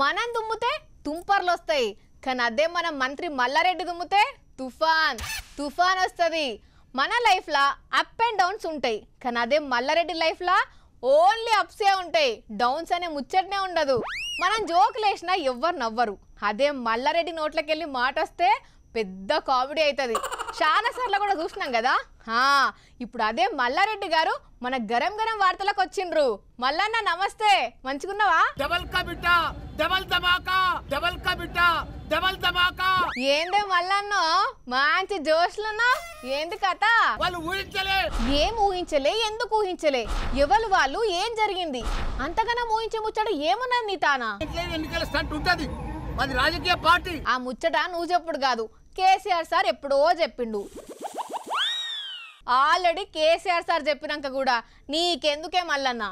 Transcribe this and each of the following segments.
మనం దుమ్ముతే తుంపర్లు వస్తాయి కానీ అదే మన మంత్రి మల్లారెడ్డి దుమ్ముతే తుఫాన్ తుఫాన్ వస్తుంది మన లైఫ్లో అప్ అండ్ డౌన్స్ ఉంటాయి కానీ అదే మల్లారెడ్డి లైఫ్లో ఓన్లీ అప్సే ఉంటాయి డౌన్స్ అనే ముచ్చటనే ఉండదు మనం జోకులు వేసినా ఎవ్వరు నవ్వరు అదే మల్లారెడ్డి నోట్లకెళ్ళి మాట వస్తే పెద్ద కామెడీ అవుతుంది సార్లు కూడా చూసినాం కదా ఇప్పుడు అదే మల్లారెడ్డి గారు మన గరం గరం వార్తలకు వచ్చిండ్రు మల్లన్న నమస్తే మంచిగున్నావా డబల్ ధమాకా డబల్ కా బిడ్డ డబల్ ధమాకా ఏందే మళ్ళన్నో మంచి జోష్లున్నా ఏంది కథ వాళ్ళు ఊహించలే ఏం ఊహించలే ఎందుకు ఊహించలే ఎవరు వాళ్ళు ఏం జరిగింది అంతగానో ఊహించే ముచ్చట ఏమున్నది నీ తానా ఎన్నికల స్టంట్ ఉంటది అది రాజకీయ పార్టీ ఆ ముచ్చట నువ్వు చెప్పుడు కాదు కేసీఆర్ సార్ ఎప్పుడో చెప్పిండు ఆల్రెడీ కేసీఆర్ సార్ చెప్పినాక కూడా నీకెందుకే మల్లన్న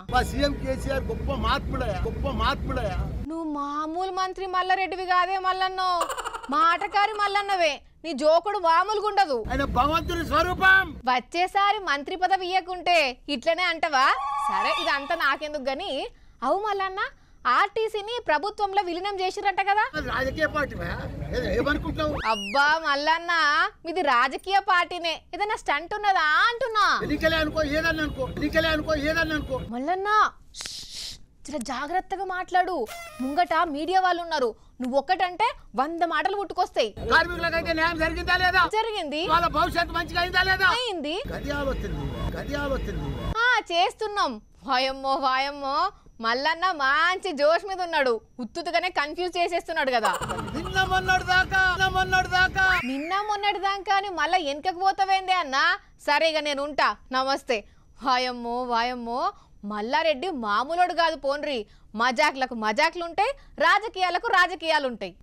కేసీఆర్ గొప్ప మార్పుడయా గొప్ప మార్పుడయా నువ్వు మామూలు మంత్రి మల్లారెడ్డివి కాదే మల్లన్నో మాటకారి మల్లన్నవే నీ జోకుడు ఉండదు భగవంతుని స్వరూపం వచ్చేసారి మంత్రి పదవి ఇయ్యకుంటే ఇట్లనే అంటవా సరే ఇదంతా నాకెందుకు గాని అవు మల్లన్నా ఆర్టీసీని ప్రభుత్వంలో విలీనం చేసిరట కదా రాజకీయ అబ్బా మల్లన్న మీది రాజకీయ పార్టీనే ఏదైనా స్టంట్ ఉన్నదా అంటున్నా ఏదన్నా అనుకో మల్లన్న చాలా జాగ్రత్తగా మాట్లాడు ముంగట మీడియా వాళ్ళు ఉన్నారు నువ్వు ఒక్కటంటే వంద మాటలు పుట్టుకొస్తాయి కార్మికులకైతే జరిగింది చేస్తున్నాం వాయమ్మో వాయమ్మో మల్లన్న మంచి జోష్ మీద ఉన్నాడు ఉత్తుగానే కన్ఫ్యూజ్ చేసేస్తున్నాడు కదా నిన్న మొన్నటి దాకా మొన్నటి దాకా నిన్న మొన్నటి దాకా అని మళ్ళీ వెనకకు పోతావేందే అన్న సరేగా నేను ఉంటా నమస్తే వాయమ్మో వాయమ్మో మల్లారెడ్డి మామూలుడు కాదు పోన్రి మజాక్లకు మజాక్లుంటాయి రాజకీయాలకు రాజకీయాలుంటాయి